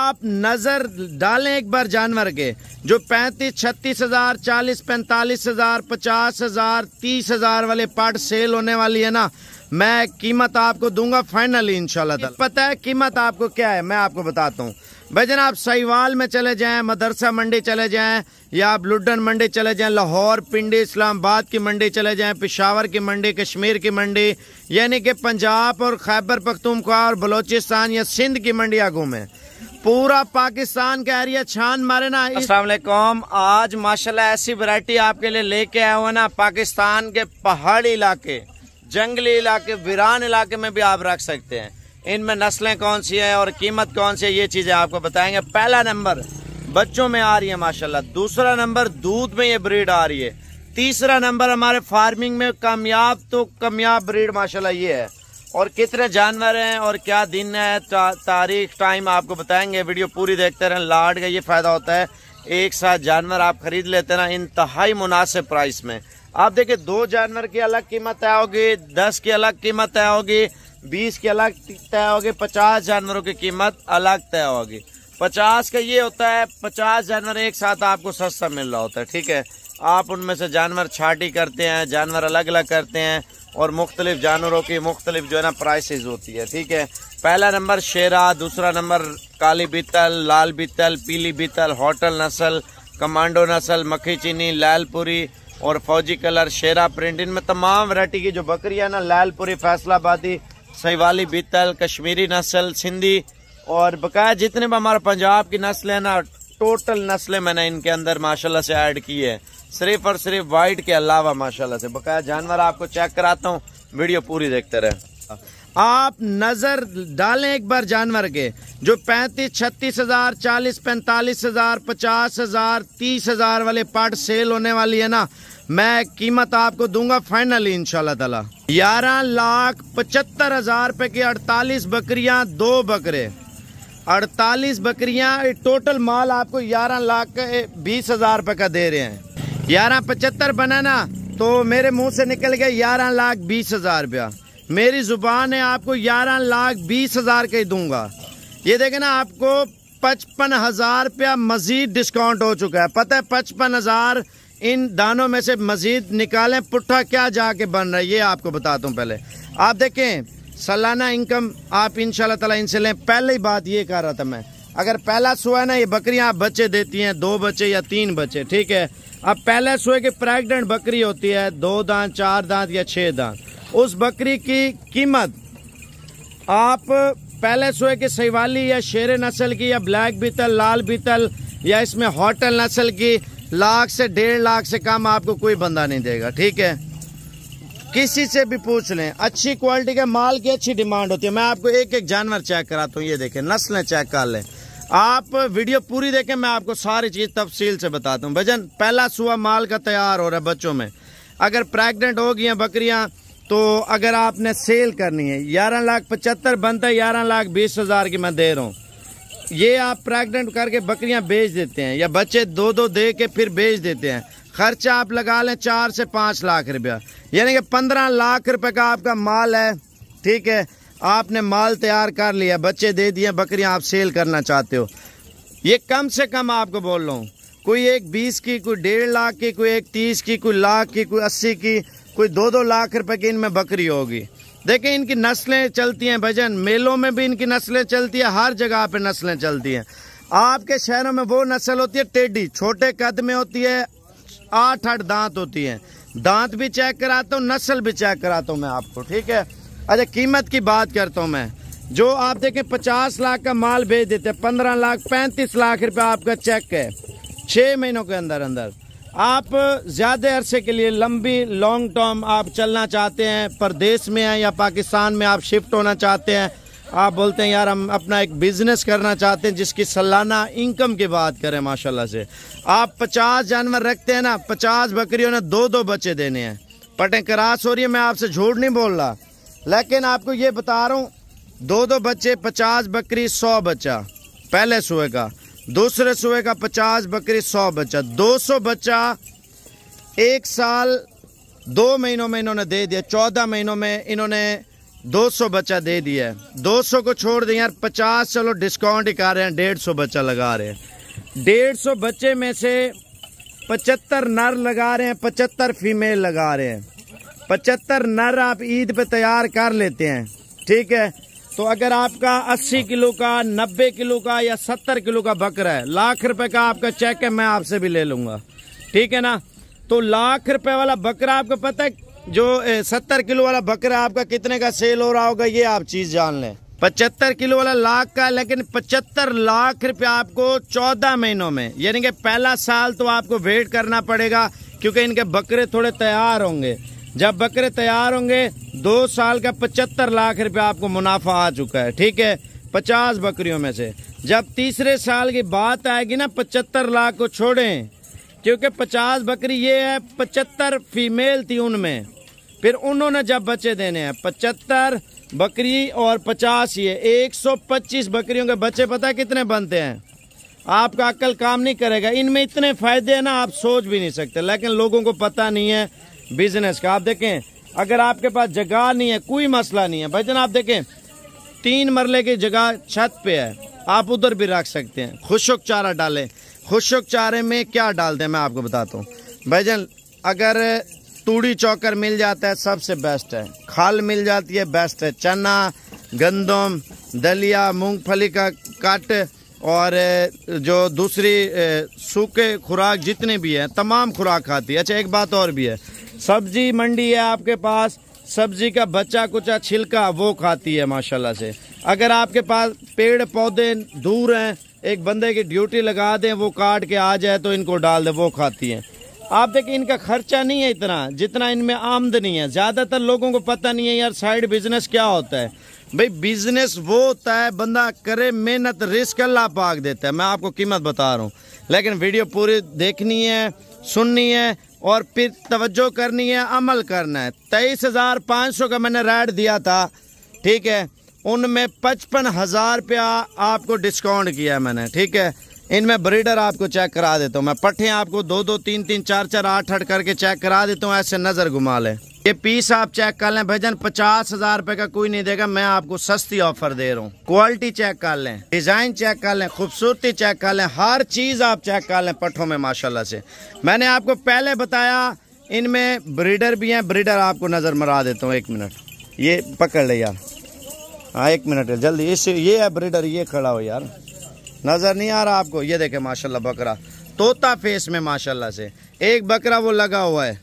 आप नजर डालें एक बार जानवर के जो पैंतीस छत्तीस हजार चालीस पैंतालीस हजार पचास हजार तीस हजार वाले पार्ट सेल होने वाली है ना मैं कीमत आपको दूंगा फाइनली इनशाला पता है कीमत आपको क्या है मैं आपको बताता हूँ भाई जना आप सहीवाल में चले जाएं मदरसा मंडी चले जाएं या आप लुडन मंडी चले जाएं लाहौर पिंडी इस्लामाबाद की मंडी चले जाएं पिशावर की मंडी कश्मीर की मंडी यानी कि पंजाब और खैबर पख्तूनख्वा और बलोचिस्तान या सिंध की मंडियाँ घूमें पूरा पाकिस्तान का एरिया छान मारे ना असलाकुम आज माशाल्लाह ऐसी वैरायटी आपके लिए लेके आया हुआ ना पाकिस्तान के पहाड़ी इलाके जंगली इलाके वीरान इलाके में भी आप रख सकते हैं इनमें नस्लें कौन सी हैं और कीमत कौन सी है ये चीज़ें आपको बताएंगे पहला नंबर बच्चों में आ रही है माशा दूसरा नंबर दूध में ये ब्रीड आ रही है तीसरा नंबर हमारे फार्मिंग में कामयाब तो कामयाब ब्रीड माशाला ये है और कितने जानवर हैं और क्या दिन है ता, तारीख टाइम आपको बताएंगे वीडियो पूरी देखते रहें लाड का ये फ़ायदा होता है एक साथ जानवर आप खरीद लेते ना इंतहाई मुनासिब प्राइस में आप देखिए दो जानवर की अलग कीमत तय होगी दस की अलग कीमत तय होगी बीस की अलग तय होगी पचास जानवरों की कीमत अलग तय होगी पचास का ये होता है पचास जानवर एक साथ आपको सस्ता मिल रहा होता है ठीक है आप उनमें से जानवर छाटी करते हैं जानवर अलग अलग करते हैं और मुख्तलिफ जानवरों की मुख्तलिफ जो है ना प्राइस होती है ठीक है पहला नंबर शेरा दूसरा नंबर काली बीतल लाल बीतल पीली बीतल होटल नस्ल कमांडो नस्ल मक्खी चीनी लालपुरी और फौजी कलर शेरा प्रिंट इनमें तमाम वरायटी की जो बकरियां ना लालपुरी फैसलाबादी सहीवाली बीतल कश्मीरी नस्ल सिंधी और बकाया जितने भी हमारे पंजाब की नस्लें ना टोटल नस्लें मैंने इनके अंदर माशाल्लाह से ऐड की है सिर्फ और सिर्फ वाइट के अलावा माशाल्लाह से बकाया जानवर आपको चेक कराता हूँ वीडियो पूरी देखते रहे आप नजर डालें एक बार जानवर के जो पैंतीस छत्तीस हजार चालीस पैंतालीस हजार पचास हजार तीस हजार वाले पार्ट सेल होने वाली है ना मैं कीमत आपको दूंगा फाइनली इनशाला तला ग्यारह लाख पचहत्तर हजार रुपए की अड़तालीस बकरियां दो बकरे अड़तालीस बकरियां टोटल माल आपको ग्यारह लाख बीस हजार रुपए का दे रहे हैं ग्यारह पचहत्तर बनाना तो मेरे मुंह से निकल गया ग्यारह लाख बीस हज़ार रुपया मेरी ज़ुबान है आपको ग्यारह लाख बीस हज़ार के दूंगा ये देखे ना आपको पचपन हज़ार रुपया मज़ीद डिस्काउंट हो चुका है पता है पचपन हज़ार इन दानों में से मज़ीद निकालें पुट्ठा क्या जाके बन रहा है ये आपको बताता हूँ पहले आप देखें सालाना इनकम आप इन ताला इनसे लें पहले ही बात ये कह रहा था मैं अगर पहला सो है ना ये बकरियां आप बच्चे देती हैं दो बच्चे या तीन बच्चे ठीक है अब पहले सोए की प्रेग्नेंट बकरी होती है दो दांत चार दांत या छह दांत उस बकरी की कीमत आप पहले सोए की सहीवाली या शेर नस्ल की या ब्लैक बीतल लाल बीतल या इसमें होटल नस्ल की लाख से डेढ़ लाख से कम आपको कोई बंदा नहीं देगा ठीक है किसी से भी पूछ लें अच्छी क्वालिटी के माल की अच्छी डिमांड होती है मैं आपको एक एक जानवर चेक कराता हूँ ये देखें नस्लें चेक कर लें आप वीडियो पूरी देखें मैं आपको सारी चीज़ तफसील से बताता हूँ भजन पहला सुबह माल का तैयार हो रहा है बच्चों में अगर प्रेग्नेंट हो गई हैं बकरियाँ तो अगर आपने सेल करनी है ग्यारह लाख पचहत्तर बनता है ग्यारह लाख बीस हज़ार की मैं दे रहा हूँ ये आप प्रेग्नेंट करके बकरियां बेच देते हैं या बच्चे दो दो दे के फिर बेच देते हैं खर्चा आप लगा लें चार से पाँच लाख रुपया यानी कि पंद्रह लाख रुपये का आपका माल है ठीक है आपने माल तैयार कर लिया बच्चे दे दिए बकरियां आप सेल करना चाहते हो ये कम से कम आपको बोल रहा हूँ कोई एक बीस की कोई डेढ़ लाख की कोई एक तीस की कोई लाख की कोई अस्सी की कोई दो दो लाख रुपए की इनमें बकरी होगी देखें इनकी नस्लें चलती हैं भजन मेलों में भी इनकी नस्लें चलती हैं हर जगह पर नस्लें चलती हैं आपके शहरों में वो नस्ल होती है टेडी छोटे कद में होती है आठ आठ दांत होती है दांत भी चेक कराता हूँ नस्ल भी चेक कराता हूँ मैं आपको ठीक है अच्छा कीमत की बात करता हूँ मैं जो आप देखें पचास लाख का माल भेज देते हैं पंद्रह लाख पैंतीस लाख रुपया आपका चेक है छः महीनों के अंदर अंदर आप ज़्यादा अरसे के लिए लंबी लॉन्ग टर्म आप चलना चाहते हैं परदेश में हैं या पाकिस्तान में आप शिफ्ट होना चाहते हैं आप बोलते हैं यार हम अपना एक बिजनेस करना चाहते हैं जिसकी सालाना इनकम की बात करें माशाल्लाह से आप पचास जानवर रखते हैं ना पचास बकरियों ने दो दो बच्चे देने हैं पटें क्रास हो रही है मैं आपसे झूठ नहीं बोल रहा लेकिन आपको ये बता रहा हूँ दो दो बच्चे पचास बकरी सौ बच्चा पहले सुबह का दूसरे सुबह का पचास बकरी सौ बच्चा दो सौ बच्चा एक साल दो महीनों में इन्होंने दे दिया चौदह महीनों में इन्होंने दो सौ बच्चा दे दिया है दो सौ को छोड़ दें यार पचास चलो डिस्काउंट ही कर रहे हैं डेढ़ सौ बच्चा लगा रहे हैं डेढ़ सौ बच्चे में से पचहत्तर नर लगा रहे हैं पचहत्तर फीमेल लगा रहे हैं पचहत्तर नर आप ईद पे तैयार कर लेते हैं ठीक है तो अगर आपका 80 किलो का 90 किलो का या 70 किलो का बकरा है लाख रुपए का आपका चेक है मैं आपसे भी ले लूंगा ठीक है ना तो लाख रुपए वाला बकरा आपको पता है जो सत्तर किलो वाला बकरा आपका कितने का सेल हो रहा होगा ये आप चीज जान लें पचहत्तर किलो वाला लाख का लेकिन पचहत्तर लाख रुपया आपको चौदह महीनों में यानी कि पहला साल तो आपको वेट करना पड़ेगा क्योंकि इनके बकरे थोड़े तैयार होंगे जब बकरे तैयार होंगे दो साल का पचहत्तर लाख रुपया आपको मुनाफा आ चुका है ठीक है पचास बकरियों में से जब तीसरे साल की बात आएगी ना पचहत्तर लाख को छोड़ें क्योंकि पचास बकरी ये है पचहत्तर फीमेल थी उनमें फिर उन्होंने जब बच्चे देने हैं पचहत्तर बकरी और पचास ये एक सौ पच्चीस बकरियों के बच्चे पता कितने बनते हैं आपका अक्ल काम नहीं करेगा इनमें इतने फायदे हैं ना आप सोच भी नहीं सकते लेकिन लोगों को पता नहीं है बिजनेस का आप देखें अगर आपके पास जगह नहीं है कोई मसला नहीं है जान आप देखें तीन मरले की जगह छत पे है आप उधर भी रख सकते हैं खुशक चारा डालें खुशक चारे में क्या डाल दें मैं आपको बताता हूँ जान अगर तूड़ी चौकर मिल जाता है सबसे बेस्ट है खाल मिल जाती है बेस्ट है चना गंदम दलिया मूंगफली का कट और जो दूसरी सूखे खुराक जितने भी हैं तमाम खुराक खाती है अच्छा एक बात और भी है सब्जी मंडी है आपके पास सब्जी का बच्चा कुचा छिलका वो खाती है माशाल्लाह से अगर आपके पास पेड़ पौधे दूर हैं एक बंदे की ड्यूटी लगा दें वो काट के आ जाए तो इनको डाल दें वो खाती हैं आप देखिए इनका खर्चा नहीं है इतना जितना इनमें आमदनी है ज़्यादातर लोगों को पता नहीं है यार साइड बिजनेस क्या होता है भाई बिजनेस वो होता है बंदा करे मेहनत रिस्क अल्लाह पाक देता है मैं आपको कीमत बता रहा हूँ लेकिन वीडियो पूरी देखनी है सुननी है और फिर तवज्जो करनी है अमल करना है तेईस हज़ार पाँच सौ का मैंने रेट दिया था ठीक है उनमें पचपन हज़ार रुपया आपको डिस्काउंट किया मैंने ठीक है इनमें ब्रीडर आपको चेक करा देता हूँ मैं पट्ठे आपको दो दो तीन तीन चार चार आठ आठ करके चेक करा देता हूँ ऐसे नज़र घुमा लें ये पीस आप चेक कर लें भजन पचास हजार रुपए का कोई नहीं देगा मैं आपको सस्ती ऑफर दे रहा हूँ क्वालिटी चेक कर लें डिजाइन चेक कर लें खूबसूरती चेक कर लें हर चीज आप चेक कर लें पट्ठों में माशाल्लाह से मैंने आपको पहले बताया इनमें ब्रीडर भी हैं ब्रीडर आपको नजर मरा देता हूँ एक मिनट ये पकड़ ले यार हाँ एक मिनट जल्दी इस ये है ब्रीडर ये खड़ा हो यार नज़र नहीं आ रहा आपको ये देखे माशाला बकरा तोता फेस में माशाला से एक बकरा वो लगा हुआ है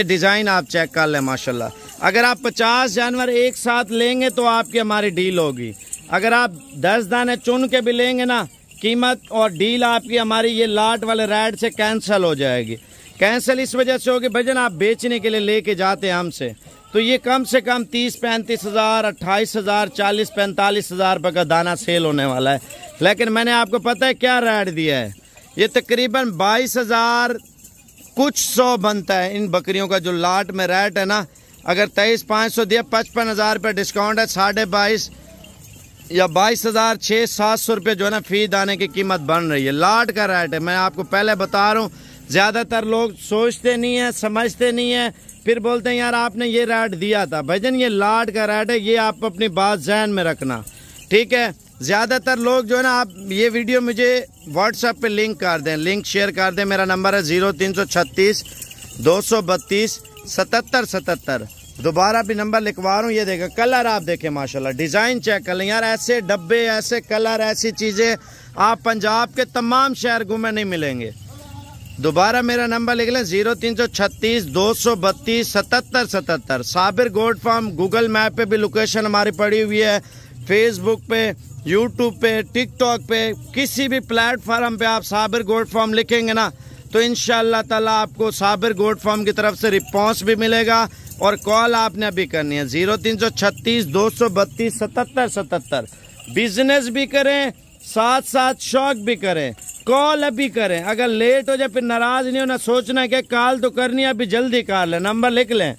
डिज़ाइन आप चेक कर लें माशाल्लाह अगर आप 50 जानवर एक साथ लेंगे तो आपकी हमारी डील होगी अगर आप 10 दाने चुन के भी लेंगे ना कीमत और डील आपकी हमारी ये लाट वाले राइड से कैंसिल हो जाएगी कैंसिल इस वजह से होगी भजन आप बेचने के लिए लेके जाते हैं हमसे तो ये कम से कम तीस पैंतीस हज़ार अट्ठाईस हज़ार चालीस पैंतालीस हज़ार रुपये का दाना सेल होने वाला है लेकिन मैंने आपको पता है क्या राइड दिया है ये तकरीबन बाईस हज़ार कुछ सौ बनता है इन बकरियों का जो लाट में रेट है ना अगर तेईस पाँच सौ दिया पचपन हज़ार रुपये डिस्काउंट है साढ़े बाईस या बाईस हज़ार छः सात सौ रुपये जो है ना फी दाने की कीमत बन रही है लाट का रेट है मैं आपको पहले बता रहा हूँ ज़्यादातर लोग सोचते नहीं हैं समझते नहीं हैं फिर बोलते हैं यार आपने ये रेट दिया था भजन ये लाट का रेट है ये आप अपनी बात जहन में रखना ठीक है ज़्यादातर लोग जो है ना आप ये वीडियो मुझे व्हाट्सएप पे लिंक कर दें लिंक शेयर कर दें मेरा नंबर है ज़ीरो तीन सौ छत्तीस दो सौ बत्तीस सतहत्तर सतहत्तर दोबारा भी नंबर लिखवा रहा हूँ ये देखें कलर आप देखें माशाल्लाह डिज़ाइन चेक कर लें यार ऐसे डब्बे ऐसे कलर ऐसी चीज़ें आप पंजाब के तमाम शहर घूमे नहीं मिलेंगे दोबारा मेरा नंबर लिख लें ज़ीरो तीन सौ छत्तीस दो सौ बत्तीस सतहत्तर सतहत्तर Sabir gold farm Google map पे भी लोकेशन हमारी पड़ी हुई है फेसबुक पे यूट्यूब पे टिकटॉक पे किसी भी प्लेटफार्म पे आप साबिर गोल्ड फॉर्म लिखेंगे ना तो इन ताला आपको साबिर गोल्ड फॉर्म की तरफ से रिस्पॉन्स भी मिलेगा और कॉल आपने अभी करनी है जीरो तीन सौ छत्तीस दो सौ बत्तीस सतहत्तर सतहत्तर बिजनेस भी करें साथ साथ शौक भी करें कॉल अभी करें अगर लेट हो जाए फिर नाराज नहीं होना सोचना कि कॉल तो करनी है अभी जल्दी कर लें नंबर लिख लें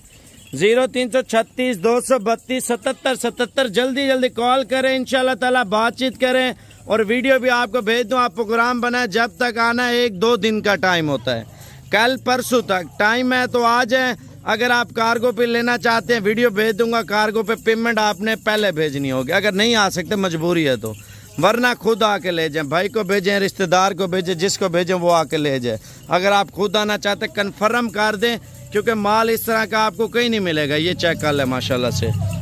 जीरो तीन सौ छत्तीस दो सौ बत्तीस सतहत्तर सतहत्तर जल्दी जल्दी कॉल करें इनशाला ताला बातचीत करें और वीडियो भी आपको भेज दूँ आप प्रोग्राम बनाए जब तक आना एक दो दिन का टाइम होता है कल परसों तक टाइम है तो आ जाए अगर आप कार्गो पे लेना चाहते हैं वीडियो भेज दूंगा कार्गो पे पेमेंट आपने पहले भेजनी होगी अगर नहीं आ सकते मजबूरी है तो वरना खुद आके ले जाएं भाई को भेजें रिश्तेदार को भेजें जिसको भेजें वो आके ले जाए अगर आप खुद आना चाहते कन्फर्म कर दें क्योंकि माल इस तरह का आपको कहीं नहीं मिलेगा ये चेक कर ले माशाल्लाह से